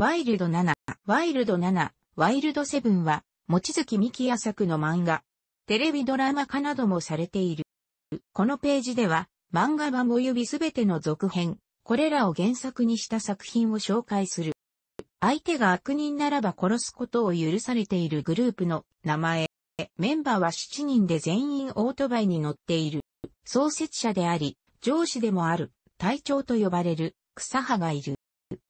ワイルド7、ワイルド7、ワイルド7は、もちづきみきや作の漫画、テレビドラマ化などもされている。このページでは、漫画版及びすべての続編、これらを原作にした作品を紹介する。相手が悪人ならば殺すことを許されているグループの名前。メンバーは7人で全員オートバイに乗っている。創設者であり、上司でもある、隊長と呼ばれる、草葉がいる。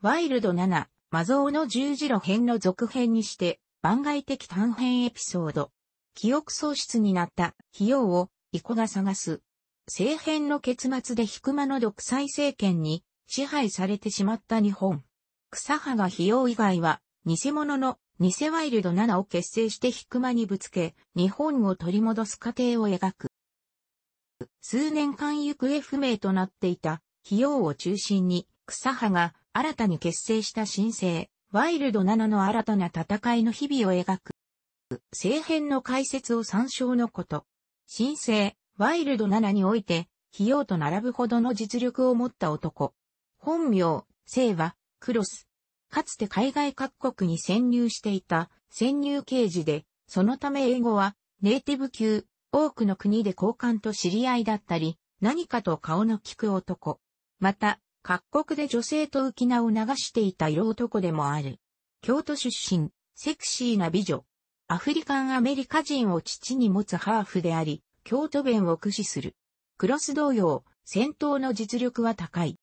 ワイルド7、魔像の十字路編の続編にして、番外的短編エピソード。記憶喪失になった費用を、イコが探す。政変の結末でヒクマの独裁政権に支配されてしまった日本。草葉が費用以外は、偽物の偽ワイルド7を結成してヒクマにぶつけ、日本を取り戻す過程を描く。数年間行方不明となっていた費用を中心に、草葉が新たに結成した新生、ワイルド7の新たな戦いの日々を描く。聖編の解説を参照のこと。新生、ワイルド7において、費用と並ぶほどの実力を持った男。本名、姓は、クロス。かつて海外各国に潜入していた潜入刑事で、そのため英語はネイティブ級、多くの国で交換と知り合いだったり、何かと顔の利く男。また、各国で女性と浮き名を流していた色男でもある。京都出身、セクシーな美女。アフリカンアメリカ人を父に持つハーフであり、京都弁を駆使する。クロス同様、戦闘の実力は高い。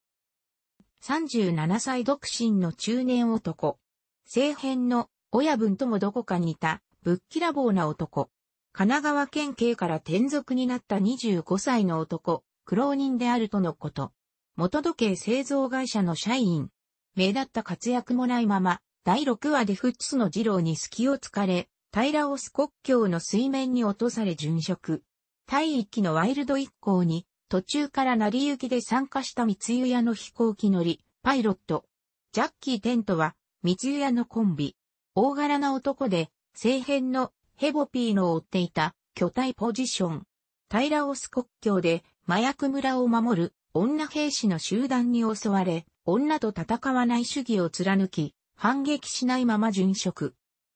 37歳独身の中年男。政変の親分ともどこか似た、ぶっきらぼうな男。神奈川県警から転属になった25歳の男、苦労人であるとのこと。元時計製造会社の社員。目立った活躍もないまま、第6話でフッツの二郎に隙を突かれ、平オス国境の水面に落とされ殉職。第一期のワイルド一行に、途中から成り行きで参加した密輸屋の飛行機乗り、パイロット。ジャッキー・テントは、密輸屋のコンビ。大柄な男で、政変のヘボピーの追っていた巨体ポジション。平オス国境で麻薬村を守る女兵士の集団に襲われ、女と戦わない主義を貫き、反撃しないまま殉職。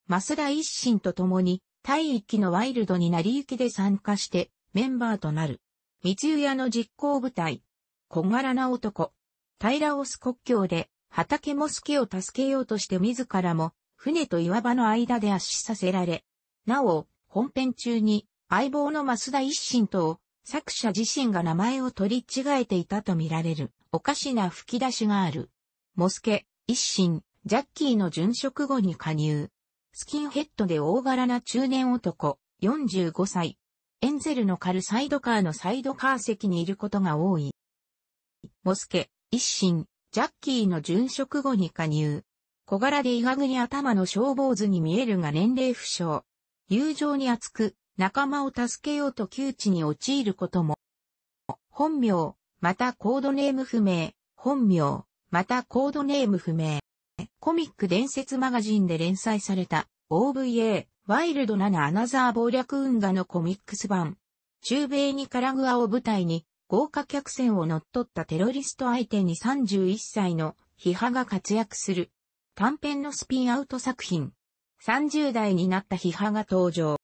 増田一心と共に、第一期のワイルドになりゆきで参加して、メンバーとなる。輸屋の実行部隊。小柄な男。平オス国境で、畑も助を助けようとして自らも、船と岩場の間で圧死させられ。なお、本編中に、相棒の増田一心とを作者自身が名前を取り違えていたとみられる、おかしな吹き出しがある。モスケ、一心、ジャッキーの殉職後に加入。スキンヘッドで大柄な中年男、45歳。エンゼルのカルサイドカーのサイドカー席にいることが多い。モスケ、一心、ジャッキーの殉職後に加入。小柄でイガグに頭の消防図に見えるが年齢不詳。友情に厚く、仲間を助けようと窮地に陥ることも、本名、またコードネーム不明、本名、またコードネーム不明。コミック伝説マガジンで連載された OVA ワイルド7アナザー暴略運河のコミックス版。中米ニカラグアを舞台に豪華客船を乗っ取ったテロリスト相手に31歳のヒハが活躍する。短編のスピンアウト作品。30代になったヒハが登場。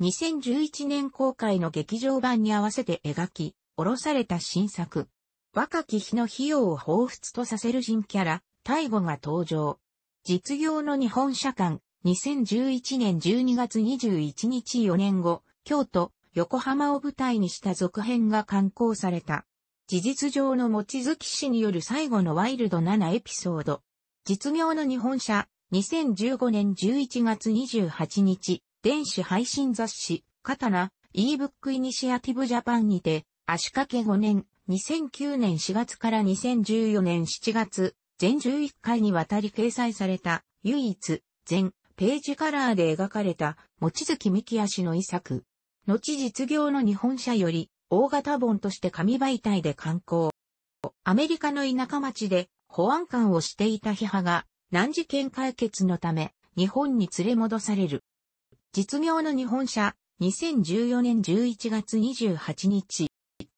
2011年公開の劇場版に合わせて描き、下ろされた新作。若き日の費用を彷彿とさせる新キャラ、大悟が登場。実業の日本社館、2011年12月21日4年後、京都、横浜を舞台にした続編が刊行された。事実上の持月氏による最後のワイルド7エピソード。実業の日本社、2015年11月28日、電子配信雑誌、カタナ、ebook イニシアティブジャパンにて、足掛け5年、2009年4月から2014年7月、全11回にわたり掲載された、唯一、全、ページカラーで描かれた、望月美希氏の遺作。後実業の日本社より、大型本として紙媒体で刊行。アメリカの田舎町で保安官をしていたヒハが難事件解決のため日本に連れ戻される。実業の日本車、2014年11月28日、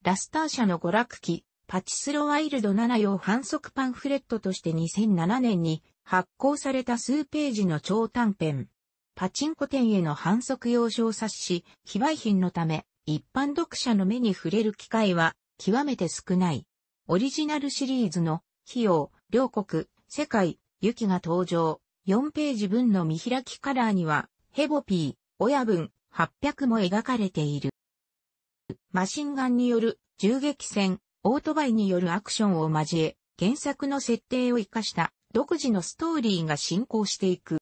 ラスター社の娯楽機、パチスロワイルド7用反則パンフレットとして2007年に発行された数ページの長短編。パチンコ店への反則用を冊し、非売品のため、一般読者の目に触れる機会は極めて少ない。オリジナルシリーズの、費用、両国、世界、雪が登場。4ページ分の見開きカラーには、ヘボピー、親分、800も描かれている。マシンガンによる銃撃戦、オートバイによるアクションを交え、原作の設定を活かした独自のストーリーが進行していく。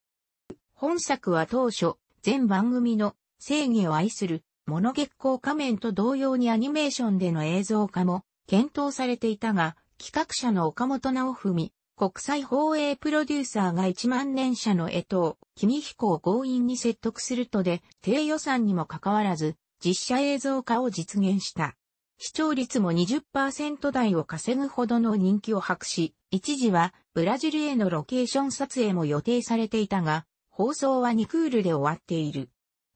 本作は当初、全番組の正義を愛するモノ月光仮面と同様にアニメーションでの映像化も検討されていたが、企画者の岡本直文、国際放映プロデューサーが1万年社の江藤、君彦を強引に説得するとで、低予算にもかかわらず、実写映像化を実現した。視聴率も20%台を稼ぐほどの人気を博し、一時はブラジルへのロケーション撮影も予定されていたが、放送は2クールで終わっている。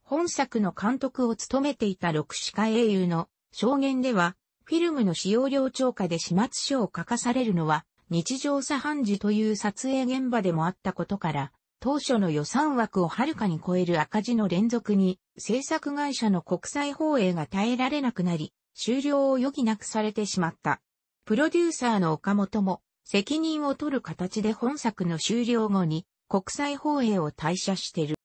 本作の監督を務めていた六歯科英雄の証言では、フィルムの使用量超過で始末書を書かされるのは日常茶飯事という撮影現場でもあったことから、当初の予算枠をはるかに超える赤字の連続に、制作会社の国際放映が耐えられなくなり、終了を余儀なくされてしまった。プロデューサーの岡本も、責任を取る形で本作の終了後に、国際放映を退社してる。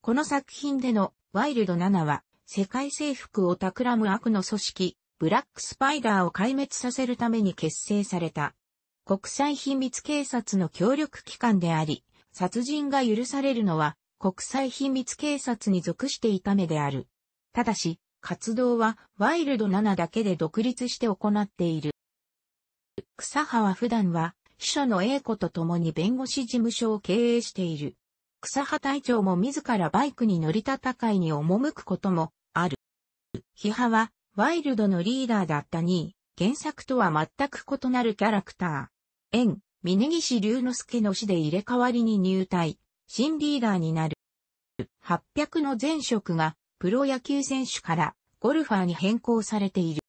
この作品でのワイルド7は、世界征服を企む悪の組織、ブラックスパイダーを壊滅させるために結成された国際秘密警察の協力機関であり、殺人が許されるのは国際秘密警察に属していためである。ただし、活動はワイルド7だけで独立して行っている。草葉は普段は秘書の英子と共に弁護士事務所を経営している。草葉隊長も自らバイクに乗り戦いに赴くこともある。ヒハはワイルドのリーダーだったに、原作とは全く異なるキャラクター。縁、峯岸龍之介の死で入れ替わりに入隊、新リーダーになる。800の前職がプロ野球選手からゴルファーに変更されている。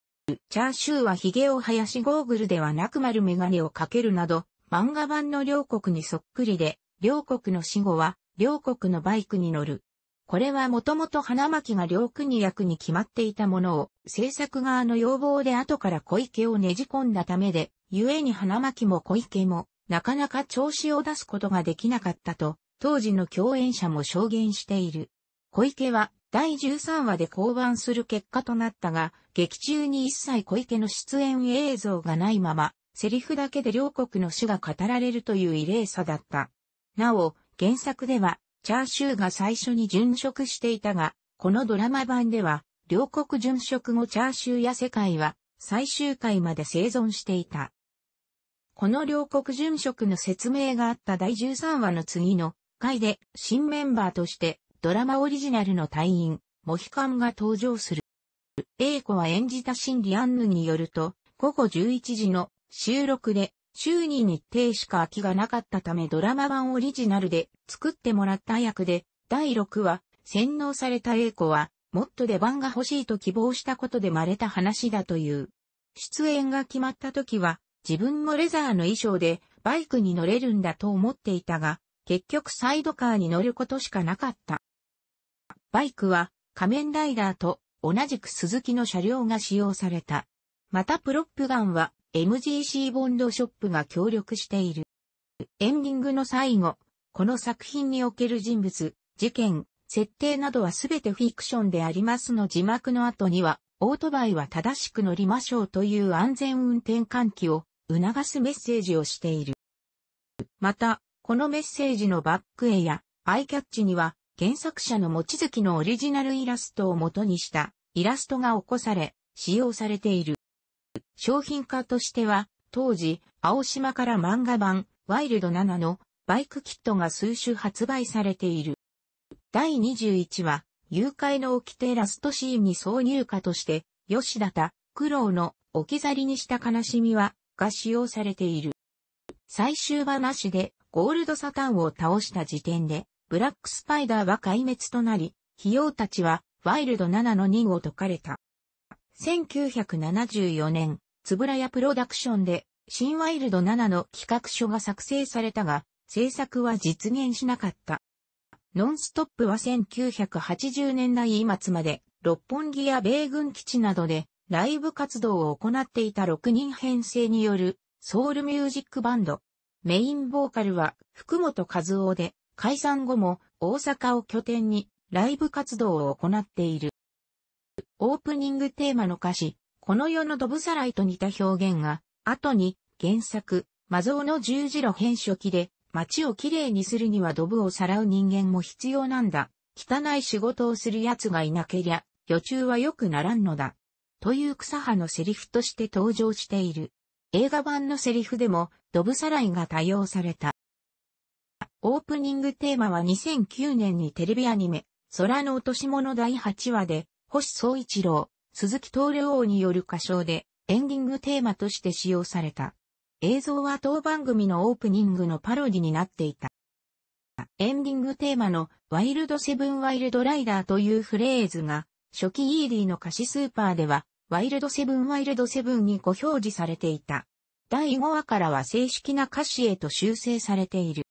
チャーシューは髭を生やしゴーグルではなく丸メガネをかけるなど、漫画版の両国にそっくりで、両国の死後は両国のバイクに乗るこれはもともと花巻が両国役に決まっていたものを、制作側の要望で後から小池をねじ込んだためで、故に花巻も小池も、なかなか調子を出すことができなかったと、当時の共演者も証言している。小池は、第13話で降板する結果となったが、劇中に一切小池の出演映像がないまま、セリフだけで両国の死が語られるという異例さだった。なお、原作では、チャーシューが最初に殉職していたが、このドラマ版では、両国殉職後チャーシューや世界は、最終回まで生存していた。この両国殉職の説明があった第13話の次の回で、新メンバーとして、ドラマオリジナルの隊員、モヒカンが登場する。英子は演じたシン・リアンヌによると、午後11時の収録で週に日程しか空きがなかったためドラマ版オリジナルで作ってもらった役で、第6話、洗脳された英子は、もっと出番が欲しいと希望したことで稀れた話だという。出演が決まった時は、自分もレザーの衣装でバイクに乗れるんだと思っていたが、結局サイドカーに乗ることしかなかった。バイクは仮面ライダーと同じく鈴木の車両が使用された。またプロップガンは MGC ボンドショップが協力している。エンディングの最後、この作品における人物、事件、設定などはすべてフィクションでありますの字幕の後には、オートバイは正しく乗りましょうという安全運転喚起を促すメッセージをしている。また、このメッセージのバック絵やアイキャッチには原作者の持月のオリジナルイラストを元にしたイラストが起こされ使用されている。商品化としては、当時、青島から漫画版、ワイルド7のバイクキットが数種発売されている。第21話、誘拐の起きてラストシーンに挿入歌として、吉田田、苦労の置き去りにした悲しみは、が使用されている。最終話で、ゴールドサタンを倒した時点で、ブラックスパイダーは壊滅となり、費用たちは、ワイルド7の任を解かれた。1974年、つぶらやプロダクションで、新ワイルド7の企画書が作成されたが、制作は実現しなかった。ノンストップは1980年代末まで、六本木や米軍基地などで、ライブ活動を行っていた6人編成による、ソウルミュージックバンド。メインボーカルは、福本和夫で、解散後も、大阪を拠点に、ライブ活動を行っている。オープニングテーマの歌詞、この世のドブさらいと似た表現が、後に原作、魔像の十字路編書記で、街をきれいにするにはドブをさらう人間も必要なんだ。汚い仕事をする奴がいなけりゃ、予中は良くならんのだ。という草葉のセリフとして登場している。映画版のセリフでも、ドブさらいが多用された。オープニングテーマは2009年にテレビアニメ、空の落とし物第8話で、星総一郎、鈴木東良王による歌唱でエンディングテーマとして使用された。映像は当番組のオープニングのパロディになっていた。エンディングテーマのワイルドセブンワイルドライダーというフレーズが初期 ED の歌詞スーパーではワイルドセブンワイルドセブンにご表示されていた。第5話からは正式な歌詞へと修正されている。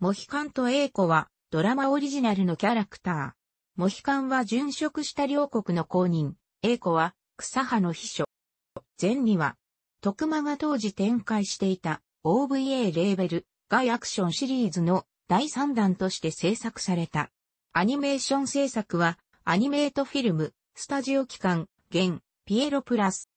モヒカンとエイコはドラマオリジナルのキャラクター。モヒカンは殉職した両国の公認、英子は、草葉の秘書。前には、徳間が当時展開していた OVA レーベル、外アクションシリーズの第3弾として制作された。アニメーション制作は、アニメートフィルム、スタジオ機関、現、ピエロプラス。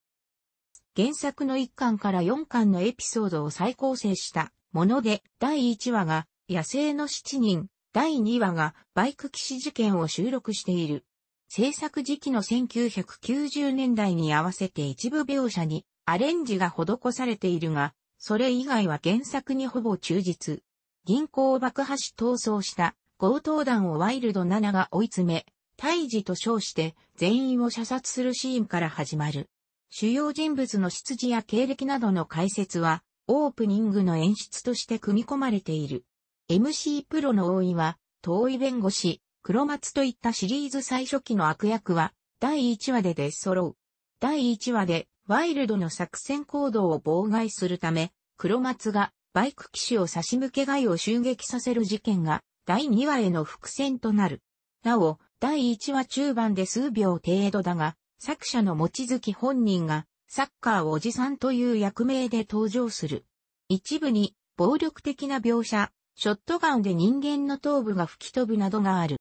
原作の1巻から4巻のエピソードを再構成したもので、第1話が、野生の7人、第2話がバイク騎士事件を収録している。制作時期の1990年代に合わせて一部描写にアレンジが施されているが、それ以外は原作にほぼ忠実。銀行を爆破し逃走した強盗団をワイルド7が追い詰め、胎児と称して全員を射殺するシーンから始まる。主要人物の出自や経歴などの解説は、オープニングの演出として組み込まれている。MC プロの大いは、遠い弁護士、黒松といったシリーズ最初期の悪役は、第1話で出揃う。第1話で、ワイルドの作戦行動を妨害するため、黒松がバイク騎士を差し向け害を襲撃させる事件が第2話への伏線となる。なお、第1話中盤で数秒程度だが、作者の持月本人がサッカーおじさんという役名で登場する。一部に暴力的な描写、ショットガンで人間の頭部が吹き飛ぶなどがある。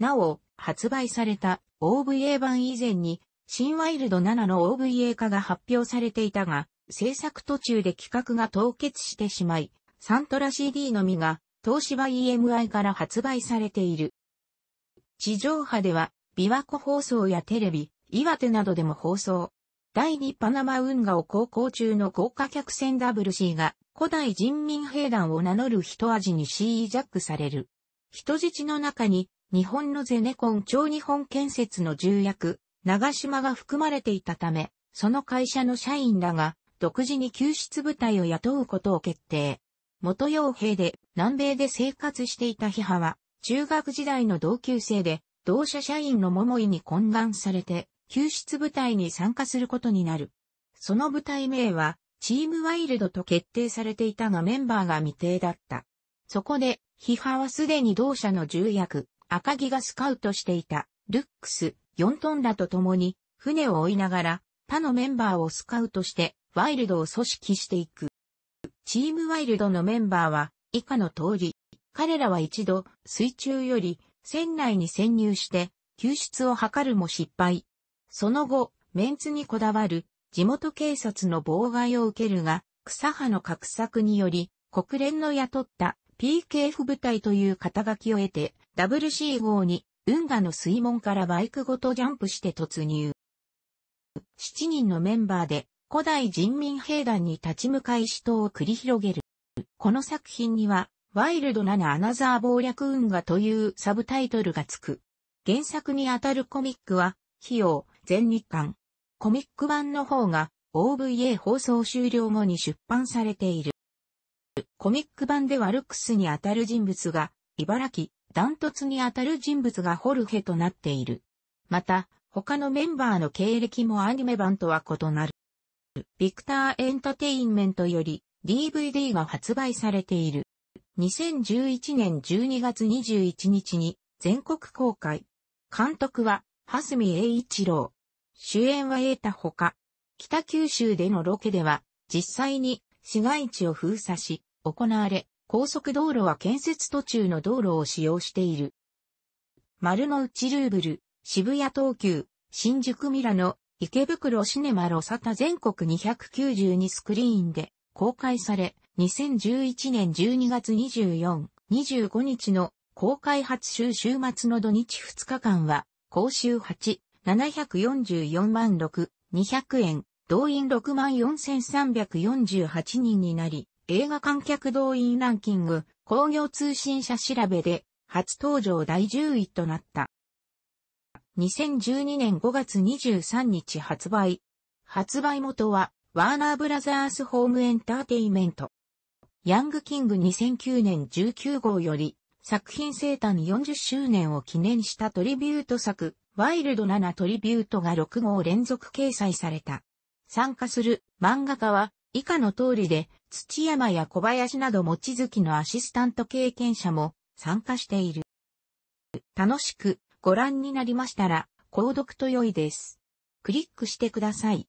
なお、発売された OVA 版以前に、新ワイルド7の OVA 化が発表されていたが、制作途中で企画が凍結してしまい、サントラ CD のみが、東芝 EMI から発売されている。地上波では、琵琶湖放送やテレビ、岩手などでも放送。第2パナマ運河を航行中の豪華客船 WC が古代人民兵団を名乗る人味にシージャックされる。人質の中に、日本のゼネコン超日本建設の重役、長島が含まれていたため、その会社の社員らが、独自に救出部隊を雇うことを決定。元傭兵で南米で生活していたヒハは、中学時代の同級生で、同社社員の桃井に懇願されて、救出部隊に参加することになる。その部隊名は、チームワイルドと決定されていたがメンバーが未定だった。そこで、ヒハはすでに同社の重役、赤木がスカウトしていた、ルックス、4トンらと共に、船を追いながら、他のメンバーをスカウトして、ワイルドを組織していく。チームワイルドのメンバーは、以下の通り、彼らは一度、水中より、船内に潜入して、救出を図るも失敗。その後、メンツにこだわる、地元警察の妨害を受けるが、草葉の画策により、国連の雇った PKF 部隊という肩書きを得て、WC 号に、運河の水門からバイクごとジャンプして突入。7人のメンバーで古代人民兵団に立ち向かい死闘を繰り広げる。この作品には、ワイルドなアナザー暴略運河というサブタイトルがつく。原作にあたるコミックは、費用、全日間。コミック版の方が OVA 放送終了後に出版されている。コミック版ではルックスにあたる人物が、茨城、ダントツにあたる人物がホルヘとなっている。また、他のメンバーの経歴もアニメ版とは異なる。ビクターエンタテインメントより DVD が発売されている。2011年12月21日に全国公開。監督は、蓮見栄一郎。主演は得たほか、北九州でのロケでは、実際に市街地を封鎖し、行われ、高速道路は建設途中の道路を使用している。丸の内ルーブル、渋谷東急、新宿ミラノ、池袋シネマロサタ全国292スクリーンで公開され、2011年12月24、25日の公開初週週末の土日2日間は、公衆8、744万6、200円、動員6万4348人になり、映画観客動員ランキング、工業通信社調べで、初登場第10位となった。2012年5月23日発売。発売元は、ワーナーブラザースホームエンターテイメント。ヤングキング2009年19号より、作品生誕40周年を記念したトリビュート作、ワイルド7トリビュートが6号連続掲載された。参加する漫画家は以下の通りで、土山や小林など持ち月のアシスタント経験者も参加している。楽しくご覧になりましたら、購読と良いです。クリックしてください。